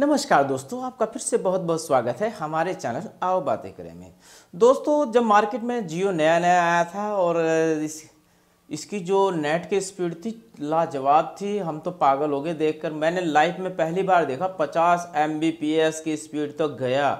नमस्कार दोस्तों आपका फिर से बहुत बहुत स्वागत है हमारे चैनल आओ बातें करें में दोस्तों जब मार्केट में जियो नया नया आया था और इस इसकी जो नेट की स्पीड थी लाजवाब थी हम तो पागल हो गए देखकर मैंने लाइफ में पहली बार देखा 50 एम की स्पीड तक तो गया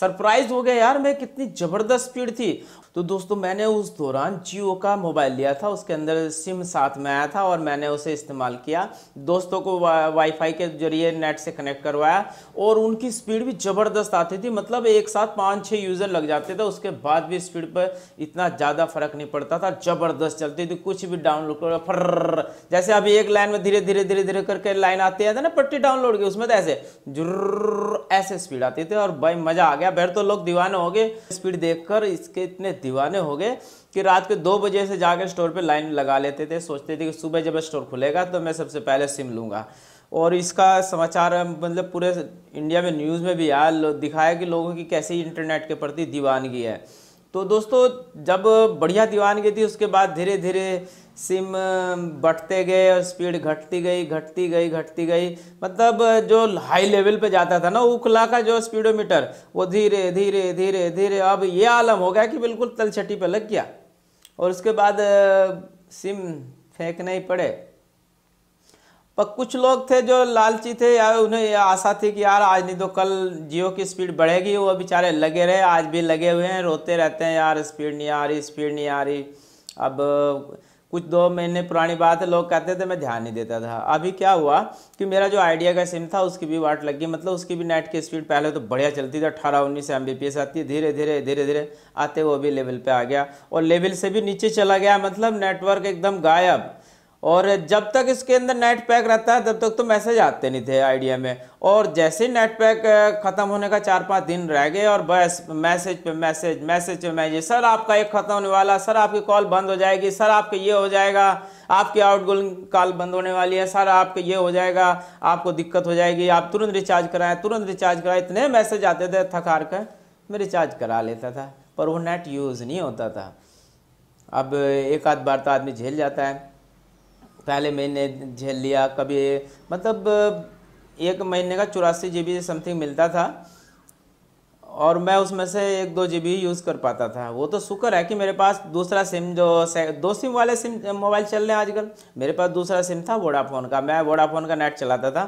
सरप्राइज हो गया यार मैं कितनी ज़बरदस्त स्पीड थी तो दोस्तों मैंने उस दौरान जियो का मोबाइल लिया था उसके अंदर सिम साथ में आया था और मैंने उसे इस्तेमाल किया दोस्तों को वा, वाईफाई के जरिए नेट से कनेक्ट करवाया और उनकी स्पीड भी ज़बरदस्त आती थी मतलब एक साथ पाँच छः यूज़र लग जाते थे उसके बाद भी स्पीड पर इतना ज़्यादा फर्क नहीं पड़ता था ज़बरदस्त चलती थी कुछ भी डाउनलोड कर फर्र जैसे अभी एक लाइन में धीरे धीरे धीरे धीरे करके लाइन आती है ना पट्टी डाउनलोड की उसमें तो ऐसे जुर्र ऐसे स्पीड आती थी और भाई मज़ा आ गया बैठ तो लोग दीवाने हो गए स्पीड देख इसके इतने दीवाने हो गए कि रात के दो बजे से जाकर स्टोर पे लाइन लगा लेते थे सोचते थे कि सुबह जब स्टोर खुलेगा तो मैं सबसे पहले सिम लूँगा और इसका समाचार मतलब पूरे इंडिया में न्यूज़ में भी आया दिखाया कि लोगों की कैसी इंटरनेट के प्रति दीवानगी है तो दोस्तों जब बढ़िया दीवान गई थी उसके बाद धीरे धीरे सिम बढ़ते गए और स्पीड घटती गई घटती गई घटती गई मतलब जो हाई लेवल पे जाता था ना उखला का जो स्पीडोमीटर वो धीरे धीरे धीरे धीरे अब ये आलम हो गया कि बिल्कुल तलछटी पे लग गया और उसके बाद सिम फेंकना ही पड़े पर कुछ लोग थे जो लालची थे या उन्हें यह आशा थी कि यार आज नहीं तो कल जियो की स्पीड बढ़ेगी वो बेचारे लगे रहे आज भी लगे हुए हैं रोते रहते हैं यार स्पीड नहीं आ रही स्पीड नहीं आ रही अब कुछ दो महीने पुरानी बात है लोग कहते थे मैं ध्यान नहीं देता था अभी क्या हुआ कि मेरा जो आइडिया का सिम था उसकी भी वाट लग गई मतलब उसकी भी नेट की स्पीड पहले तो बढ़िया चलती थी अठारह उन्नीस एम आती है धीरे धीरे धीरे धीरे आते वो भी लेवल पे आ गया और लेवल से भी नीचे चला गया मतलब नेटवर्क एकदम गायब और जब तक इसके अंदर नेट पैक रहता है तब तक तो मैसेज आते नहीं थे आइडिया में और जैसे ही नेट पैक ख़त्म होने का चार पाँच दिन रह गए और बस मैसेज पे मैसेज मैसेज पे मैसेज सर आपका एक ख़त्म होने वाला सर आपकी कॉल बंद हो जाएगी सर आपके ये हो जाएगा आपकी आउटगोइंग कॉल बंद होने वाली है सर आपके ये हो जाएगा आपको दिक्कत हो जाएगी आप तुरंत रिचार्ज कराएं तुरंत रिचार्ज कराएं इतने मैसेज आते थे थकार कर मैं रिचार्ज करा लेता था पर वो नेट यूज़ नहीं होता था अब एक आध बार तो आदमी झेल जाता है पहले महीने झेल लिया कभी मतलब एक महीने का चौरासी जी बी समथिंग मिलता था और मैं उसमें से एक दो जी बी यूज़ कर पाता था वो तो शुक्र है कि मेरे पास दूसरा सिम जो दो सिम वाले सिम मोबाइल चल रहे हैं आजकल मेरे पास दूसरा सिम था वोडाफोन का मैं वोडाफोन का नेट चलाता था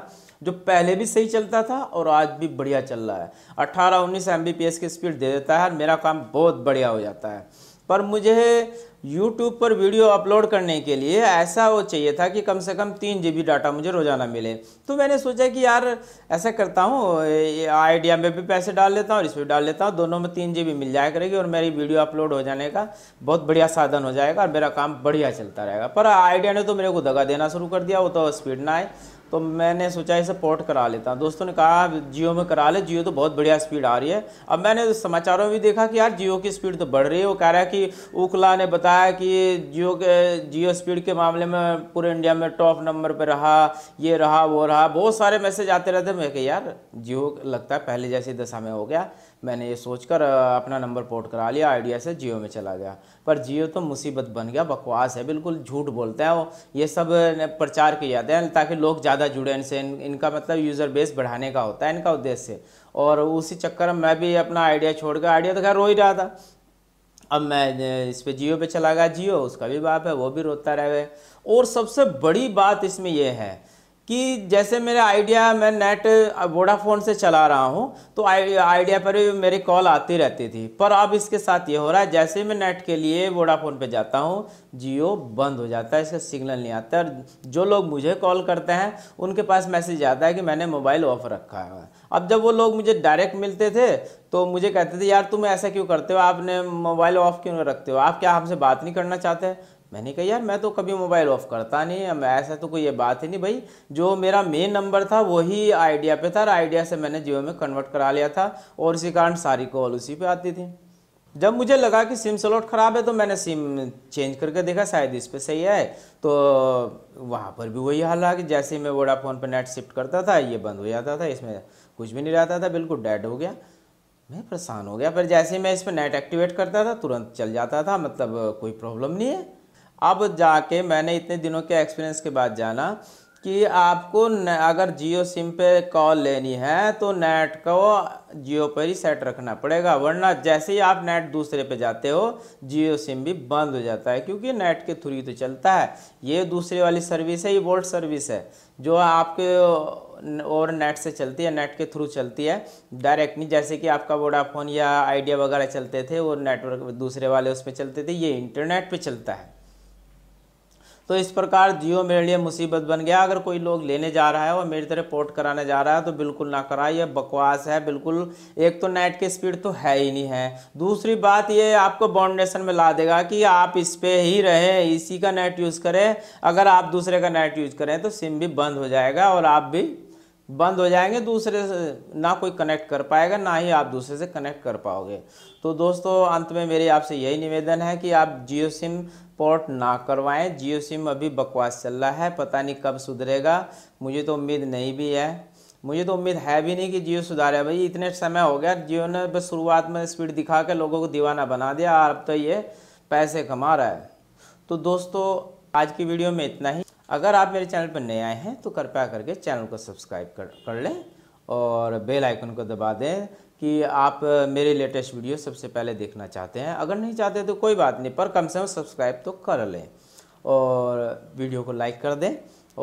जो पहले भी सही चलता था और आज भी बढ़िया चल रहा है अट्ठारह उन्नीस एम की स्पीड दे देता है और मेरा काम बहुत बढ़िया हो जाता है पर मुझे YouTube पर वीडियो अपलोड करने के लिए ऐसा वो चाहिए था कि कम से कम तीन जी डाटा मुझे रोज़ाना मिले तो मैंने सोचा कि यार ऐसा करता हूँ आइडिया में भी पैसे डाल लेता हूँ और इसमें डाल लेता हूँ दोनों में तीन जी मिल जाया करेगी और मेरी वीडियो अपलोड हो जाने का बहुत बढ़िया साधन हो जाएगा और मेरा काम बढ़िया चलता रहेगा पर आइडिया ने तो मेरे को दगा देना शुरू कर दिया वो तो स्पीड ना आए तो मैंने सोचा इसे पोर्ट करा लेता हूँ दोस्तों ने कहा जियो में करा ले जियो तो बहुत बढ़िया स्पीड आ रही है अब मैंने तो समाचारों में भी देखा कि यार जियो की स्पीड तो बढ़ रही है वो कह रहा है कि ओखला ने बताया कि जियो के जियो स्पीड के मामले में पूरे इंडिया में टॉप नंबर पर रहा ये रहा वो रहा बहुत सारे मैसेज आते रहते मैं कि यार जियो लगता है पहले जैसी दशा में हो गया मैंने ये सोचकर अपना नंबर पोर्ट करा लिया आइडिया से जियो में चला गया पर जियो तो मुसीबत बन गया बकवास है बिल्कुल झूठ बोलते हैं वो ये सब प्रचार किया जाते हैं ताकि लोग ज़्यादा ज़्यादा जुड़ेंट्स हैं इनका मतलब यूज़र बेस बढ़ाने का होता है इनका उद्देश्य और उसी चक्कर में मैं भी अपना आइडिया छोड़ गया आइडिया तो खैर रो ही रहा था अब मैं इस पर जियो पे चला गया जियो उसका भी बाप है वो भी रोता रह और सबसे बड़ी बात इसमें यह है कि जैसे मेरा आइडिया मैं नेट वोडाफोन से चला रहा हूँ तो आइडिया पर भी मेरी कॉल आती रहती थी पर अब इसके साथ ये हो रहा है जैसे मैं नेट के लिए वोडाफोन पे जाता हूँ जियो बंद हो जाता है इसका सिग्नल नहीं आता और जो लोग मुझे कॉल करते हैं उनके पास मैसेज आता है कि मैंने मोबाइल ऑफ रखा है अब जब वो लोग मुझे डायरेक्ट मिलते थे तो मुझे कहते थे यार तुम ऐसा क्यों करते हो आपने मोबाइल ऑफ़ क्यों रखते हो आप क्या हमसे बात नहीं करना चाहते मैंने कहा यार मैं तो कभी मोबाइल ऑफ़ करता नहीं अब ऐसा तो कोई ये बात ही नहीं भाई जो मेरा मेन नंबर था वही आइडिया पे था और आइडिया से मैंने जियो में कन्वर्ट करा लिया था और इसी कारण सारी कॉल उसी पे आती थी जब मुझे लगा कि सिम स्लॉट ख़राब है तो मैंने सिम चेंज करके देखा शायद इस पर सही है तो वहाँ पर भी वही हाल रहा कि जैसे ही मैं वोडाफोन पर नेट शिफ्ट करता था ये बंद हो जाता था इसमें कुछ भी नहीं रहता था बिल्कुल डेड हो गया मैं परेशान हो गया पर जैसे ही मैं इस पर नेट एक्टिवेट करता था तुरंत चल जाता था मतलब कोई प्रॉब्लम नहीं है अब जाके मैंने इतने दिनों के एक्सपीरियंस के बाद जाना कि आपको अगर जियो सिम पे कॉल लेनी है तो नेट को जियो पर ही सेट रखना पड़ेगा वरना जैसे ही आप नेट दूसरे पे जाते हो जियो सिम भी बंद हो जाता है क्योंकि नेट के थ्रू ही तो चलता है ये दूसरे वाली सर्विस है ये वोल्ट सर्विस है जो आपके और नेट से चलती है नेट के थ्रू चलती है डायरेक्ट नहीं जैसे कि आपका वोडाफोन या आइडिया वगैरह चलते थे वो नेटवर्क दूसरे वाले उस पर चलते थे ये इंटरनेट पर चलता है तो इस प्रकार जियो मेरे लिए मुसीबत बन गया अगर कोई लोग लेने जा रहा है और मेरी तरह पोर्ट कराने जा रहा है तो बिल्कुल ना कराए ये बकवास है बिल्कुल एक तो नेट की स्पीड तो है ही नहीं है दूसरी बात ये आपको बाउंडेशन में ला देगा कि आप इस पर ही रहें इसी का नेट यूज़ करें अगर आप दूसरे का नेट यूज़ करें तो सिम भी बंद हो जाएगा और आप भी बंद हो जाएंगे दूसरे से ना कोई कनेक्ट कर पाएगा ना ही आप दूसरे से कनेक्ट कर पाओगे तो दोस्तों अंत में मेरी आपसे यही निवेदन है कि आप जियो सिम पोर्ट ना करवाएं जियो सिम अभी बकवास चल रहा है पता नहीं कब सुधरेगा मुझे तो उम्मीद नहीं भी है मुझे तो उम्मीद है भी नहीं कि जियो सुधारे भाई इतने समय हो गया जियो ने बस शुरुआत में स्पीड दिखा के लोगों को दीवाना बना दिया और अब तो ये पैसे कमा रहा है तो दोस्तों आज की वीडियो में इतना ही अगर आप मेरे चैनल पर नए आए हैं तो कृपया करके चैनल को सब्सक्राइब कर कर लें और बेल आइकन को दबा दें कि आप मेरे लेटेस्ट वीडियो सबसे पहले देखना चाहते हैं अगर नहीं चाहते तो कोई बात नहीं पर कम से कम सब्सक्राइब तो कर लें और वीडियो को लाइक कर दें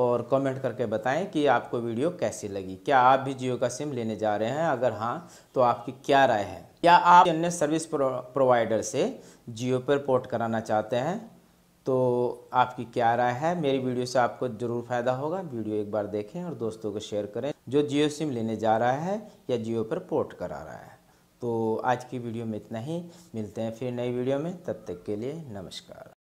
और कमेंट करके बताएं कि आपको वीडियो कैसी लगी क्या आप भी जियो का सिम लेने जा रहे हैं अगर हाँ तो आपकी क्या राय है क्या आप अन्य सर्विस प्रोवाइडर से जियो पर पोर्ट कराना चाहते हैं तो आपकी क्या राय है मेरी वीडियो से आपको ज़रूर फ़ायदा होगा वीडियो एक बार देखें और दोस्तों को शेयर करें जो जियो सिम लेने जा रहा है या जियो पर पोर्ट करा रहा है तो आज की वीडियो में इतना ही मिलते हैं फिर नई वीडियो में तब तक के लिए नमस्कार